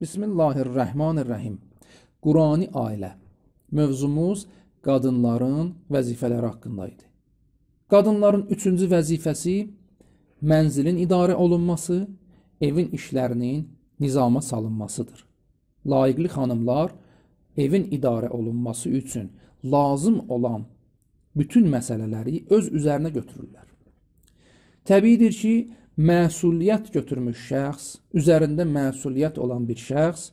Bismillahirrahmanirrahim. Qurani ailə. Mövzumuz qadınların vəzifələri haqqında idi. Qadınların üçüncü vəzifəsi mənzilin idarə olunması, evin işlərinin nizama salınmasıdır. Layiqli xanımlar evin idarə olunması üçün lazım olan bütün məsələləri öz üzərinə götürürlər. Təbiidir ki, məsuliyyət götürmüş şəxs, üzərində məsuliyyət olan bir şəxs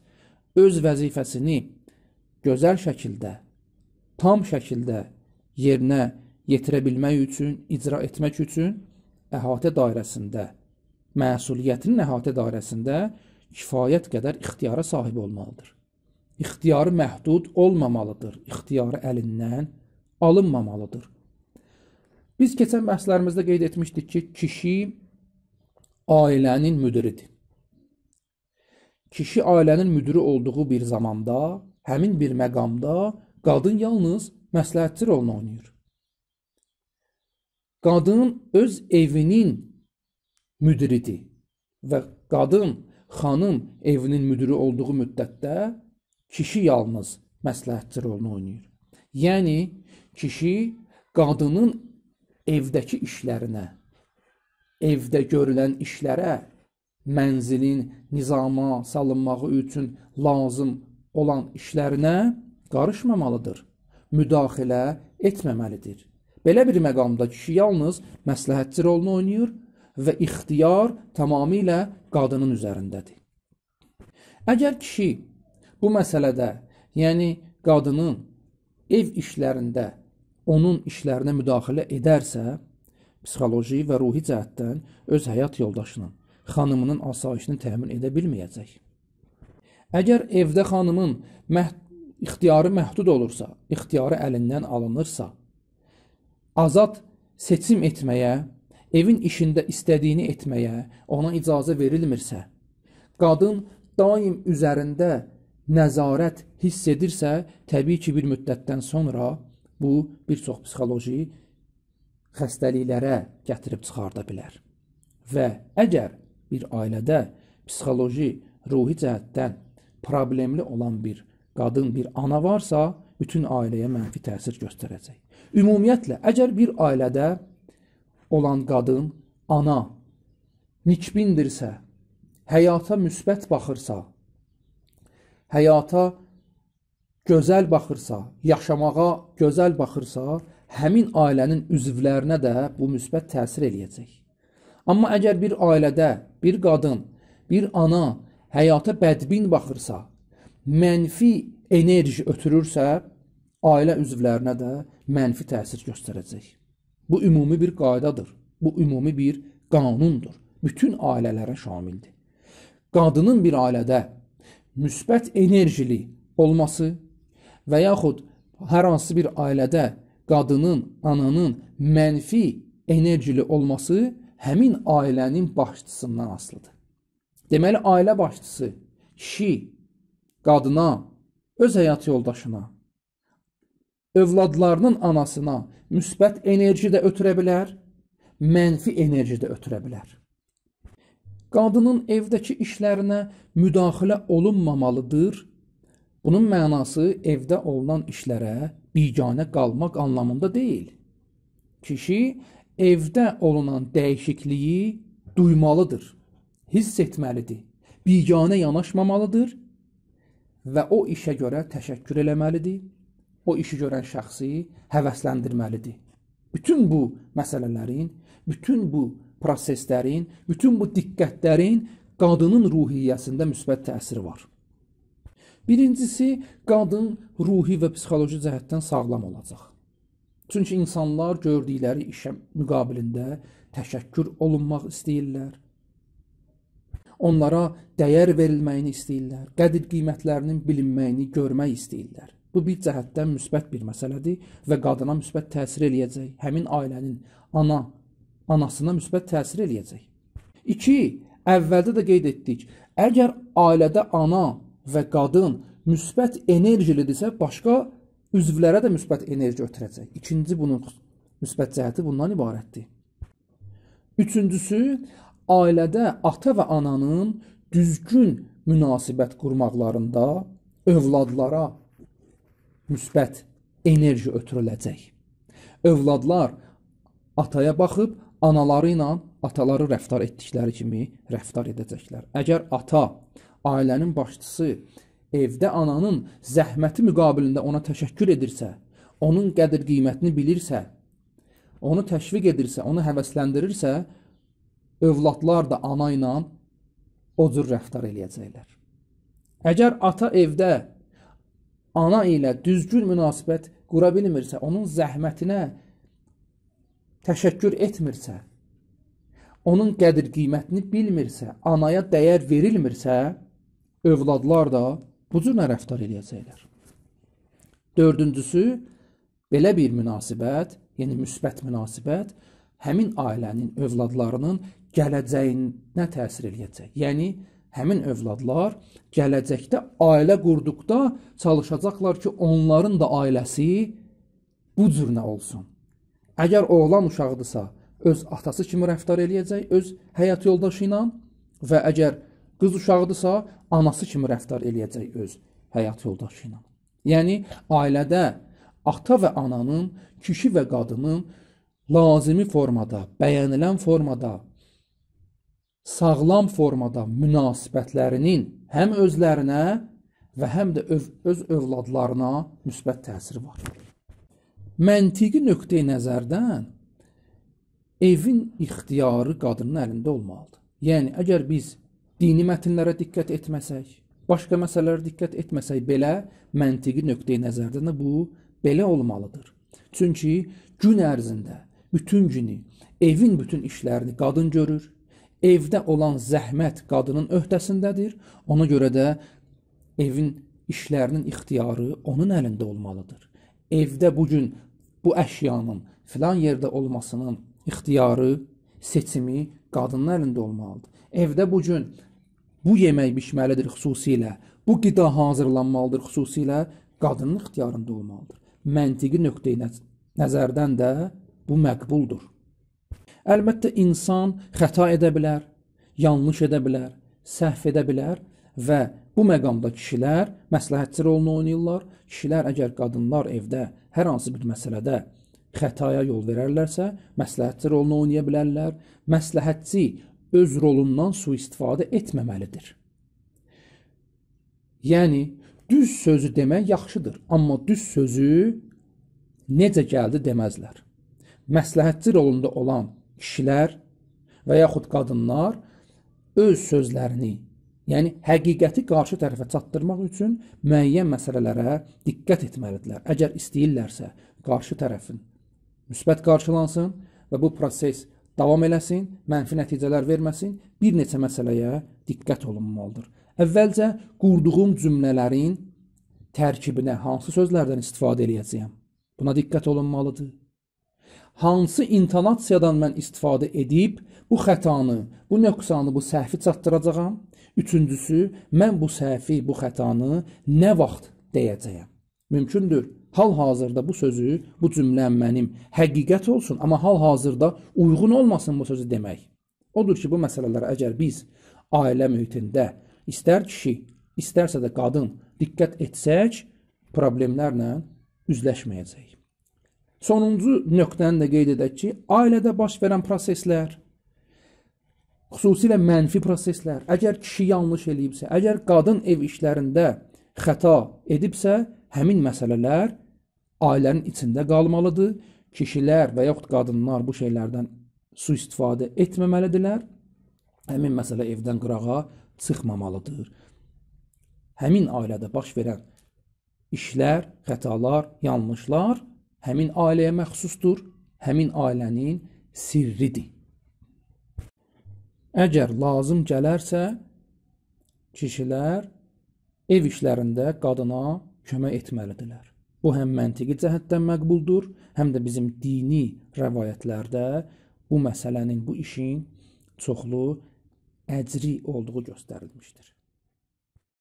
öz vəzifəsini gözəl şəkildə, tam şəkildə yerinə yetirə bilmək üçün, icra etmək üçün əhatə dairəsində, məsuliyyətinin əhatə dairəsində kifayət qədər ixtiyara sahib olmalıdır. İxtiyarı məhdud olmamalıdır, ixtiyarı əlindən alınmamalıdır. Biz keçən bəhslərimizdə qeyd etmişdik ki, kişi ailənin müdiridir. Kişi ailənin müdiri olduğu bir zamanda, həmin bir məqamda qadın yalnız məsləhətçi rolunu oynayır. Qadın öz evinin müdiridir və qadın, xanım evinin müdiri olduğu müddətdə kişi yalnız məsləhətçi rolunu oynayır. Yəni kişi qadının evdəki işlərinə evdə görülən işlərə mənzilin nizama salınmağı üçün lazım olan işlərinə qarışmamalıdır, müdaxilə etməməlidir. Belə bir məqamda kişi yalnız məsləhətçi rolunu oynayır və ixtiyar tamamilə qadının üzərindədir. Əgər kişi bu məsələdə, yəni qadının ev işlərində onun işlərinə müdaxilə edərsə, psixoloji və ruhi cəhətdən öz həyat yoldaşının, xanımının asayişini təmin edə bilməyəcək. Əgər evdə xanımın məhdud ixtiyarı məhdud olursa, ixtiyarı əlindən alınırsa, azad seçim etməyə, evin işində istədiyini etməyə ona icazə verilmirsə, qadın daim üzərində nəzarət hiss edirsə, təbii ki, bir müddətdən sonra bu bir çox psixoloji xəstəliklərə gətirib çıxarda bilər. Və əgər bir ailədə psixoloji, ruhi cəhətdən problemli olan bir qadın, bir ana varsa, bütün ailəyə mənfi təsir göstərəcək. Ümumiyyətlə, əgər bir ailədə olan qadın, ana nikbindirsə, həyata müsbət baxırsa, həyata gözəl baxırsa, yaşamağa gözəl baxırsa, həmin ailənin üzvlərinə də bu müsbət təsir eləyəcək. Amma əgər bir ailədə bir qadın, bir ana həyata bədbin baxırsa, mənfi enerji ötürürsə, ailə üzvlərinə də mənfi təsir göstərəcək. Bu ümumi bir qaydadır. Bu ümumi bir qanundur. Bütün ailələrə şamildir. Qadının bir ailədə müsbət enerjili olması və yaxud hər hansı bir ailədə qadının, ananın mənfi enerjili olması həmin ailənin başçısından asılıdır. Deməli, ailə başçısı kişi, qadına, öz həyat yoldaşına, övladlarının anasına müsbət enerji də ötürə bilər, mənfi enerji də ötürə bilər. Qadının evdəki işlərinə müdaxilə olunmamalıdır. Bunun mənası evdə olunan işlərə biganə qalmaq anlamında deyil. Kişi evdə olunan dəyişikliyi duymalıdır, hiss etməlidir, biganə yanaşmamalıdır və o işə görə təşəkkür eləməlidir. O işi görən şəxsi həvəsləndirməlidir. Bütün bu məsələlərin, bütün bu proseslərin, bütün bu diqqətlərin qadının ruhiyyəsində müsbət təsiri var. Birincisi, qadın ruhi və psixoloji cəhətdən sağlam olacaq. Çünki insanlar gördükləri işə müqabilində təşəkkür olunmaq istəyirlər. Onlara dəyər verilməyini istəyirlər, qədir-qiymətlərinin bilinməyini görmək istəyirlər. Bu bir cəhətdən müsbət bir məsələdir və qadına müsbət təsir eləyəcək, həmin ailənin ana anasına müsbət təsir eləyəcək. 2. Əvvəldə də qeyd etdik. Əgər ailədə ana və qadın müsbət enerjilidirsə, başqa üzvlərə də müsbət enerji ötürəcək. İkinci bunun müsbət cəhəti bundan ibarətdir. Üçüncüsü, ailədə ata və ananın düzgün münasibət qurmaqlarında övladlara müsbət enerji ötürüləcək. Övladlar ataya baxıb anaları ilə ataları rəftar etdikləri kimi rəftar edəcəklər. Əgər ata, ailənin başçısı evdə ananın zəhməti müqabilində ona təşəkkür edirsə, onun qədir-qiymətini bilirsə, onu təşviq edirsə, onu həvəsləndirirsə, övladlar da ana ilə o cür rəftar eləyəcəklər. Əgər ata evdə ana ilə düzgün münasibət qura bilmirsə, onun zəhmətinə təşəkkür etmirsə, onun qədir qiymətini bilmirsə, anaya dəyər verilmirsə, övladlar da bu cür rəftar eləyəcəklər. Dördüncüsü, belə bir münasibət, yəni müsbət münasibət həmin ailənin övladlarının gələcəyinə təsir eləyəcək. Yəni həmin övladlar gələcəkdə ailə qurduqda çalışacaqlar ki, onların da ailəsi bu cür nə olsun. Əgər oğlan uşağıdırsa, öz atası kimi rəftar eləyəcək, öz həyat yoldaşı ilə və əgər qız uşağıdırsa, anası kimi rəftar eləyəcək öz həyat yoldaşı ilə. Yəni, ailədə ata və ananın, kişi və qadının lazımi formada, bəyənilən formada, sağlam formada münasibətlərinin həm özlərinə və həm də öz, öz övladlarına müsbət təsiri var. Məntiqi nöqteyi nəzərdən evin ixtiyarı qadının əlində olmalıdır. Yəni, əgər biz dini mətinlərə diqqət etməsək, başqa məsələlərə diqqət etməsək belə, məntiqi nöqtəyi nəzərdən bu belə olmalıdır. Çünki gün ərzində bütün günü, evin bütün işlərini qadın görür, evdə olan zəhmət qadının öhdəsindədir, ona görə də evin işlərinin ixtiyarı onun əlində olmalıdır. Evdə bugün bu əşyanın filan yerdə olmasının ixtiyarı, seçimi qadının əlində olmalıdır. Evdə bu gün bu yemək bişməlidir xüsusilə, bu qida hazırlanmalıdır xüsusilə qadının ixtiyarında olmalıdır. Məntiqi nöqteyi nəzərdən də bu məqbuldur. Əlbəttə insan xəta edə bilər, yanlış edə bilər, səhv edə bilər və bu məqamda kişilər məsləhətçi rolunu oynayırlar. Kişilər əgər qadınlar evdə hər hansı bir məsələdə xətaya yol verərlərsə, məsləhətçi rolunu oynaya bilərlər. Məsləhətçi öz rolundan sui-istifadə etməməlidir. Yəni düz sözü demək yaxşıdır, amma düz sözü necə gəldi deməzlər. Məsləhətçi rolunda olan kişilər və yaxud qadınlar öz sözlərini, yəni həqiqəti qarşı tərəfə çatdırmaq üçün müəyyən məsələlərə diqqət etməlidirlər. Əgər istəyirlərsə qarşı tərəfin müsbət qarşılansın və bu proses davam eləsin, mənfi nəticələr verməsin. Bir neçə məsələyə diqqət olunmalıdır. Əvvəlcə qurduğum cümlələrin tərkibinə hansı sözlərdən istifadə eləyəcəyəm? Buna diqqət olunmalıdır. Hansı intonasiyadan mən istifadə edib bu xətanı, bu nöqsanı, bu səhvi çatdıracağam? Üçüncüsü, mən bu səhvi, bu xətanı nə vaxt deyəcəyəm? mümkündür. Hal-hazırda bu sözü, bu cümləm mənim həqiqət olsun, amma hal-hazırda uyğun olmasın bu sözü demək. Odur ki, bu məsələlərə əgər biz ailə mühitində istər kişi, istərsə də qadın diqqət etsək, problemlərlə üzləşməyəcək. Sonuncu nöqtəni də qeyd edək ki, ailədə baş verən proseslər, xüsusilə mənfi proseslər, əgər kişi yanlış eləyibsə, əgər qadın ev işlərində xəta edibsə, həmin məsələlər ailənin içində qalmalıdır. Kişilər və yaxud qadınlar bu şeylərdən su istifadə etməməlidirlər. Həmin məsələ evdən qırağa çıxmamalıdır. Həmin ailədə baş verən işlər, xətalar, yanlışlar həmin ailəyə məxsusdur, həmin ailənin sirridir. Əgər lazım gələrsə, kişilər ev işlərində qadına kömək etməlidirlər. Bu həm məntiqi cəhətdən məqbuldur, həm də bizim dini rəvayətlərdə bu məsələnin, bu işin çoxlu əcri olduğu göstərilmişdir.